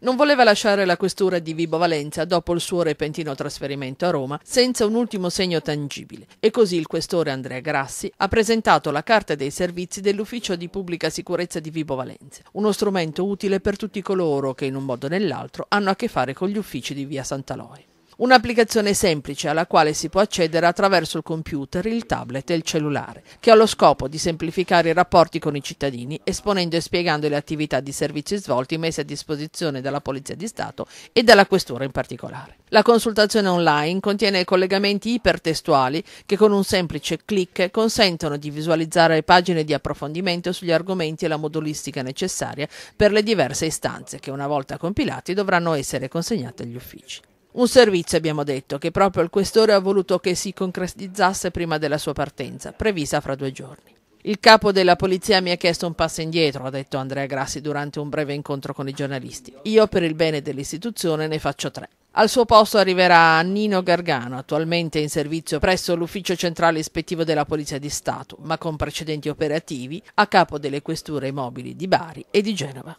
Non voleva lasciare la questura di Vibo Valenza dopo il suo repentino trasferimento a Roma senza un ultimo segno tangibile e così il questore Andrea Grassi ha presentato la Carta dei Servizi dell'Ufficio di Pubblica Sicurezza di Vibo Valenza, uno strumento utile per tutti coloro che in un modo o nell'altro hanno a che fare con gli uffici di Via Sant'Aloe. Un'applicazione semplice alla quale si può accedere attraverso il computer, il tablet e il cellulare, che ha lo scopo di semplificare i rapporti con i cittadini, esponendo e spiegando le attività di servizi svolti messe a disposizione dalla Polizia di Stato e dalla Questura in particolare. La consultazione online contiene collegamenti ipertestuali che con un semplice clic consentono di visualizzare pagine di approfondimento sugli argomenti e la modulistica necessaria per le diverse istanze che una volta compilati dovranno essere consegnate agli uffici. Un servizio, abbiamo detto, che proprio il questore ha voluto che si concretizzasse prima della sua partenza, prevista fra due giorni. Il capo della polizia mi ha chiesto un passo indietro, ha detto Andrea Grassi durante un breve incontro con i giornalisti. Io, per il bene dell'istituzione, ne faccio tre. Al suo posto arriverà Nino Gargano, attualmente in servizio presso l'Ufficio Centrale Ispettivo della Polizia di Stato, ma con precedenti operativi a capo delle questure mobili di Bari e di Genova.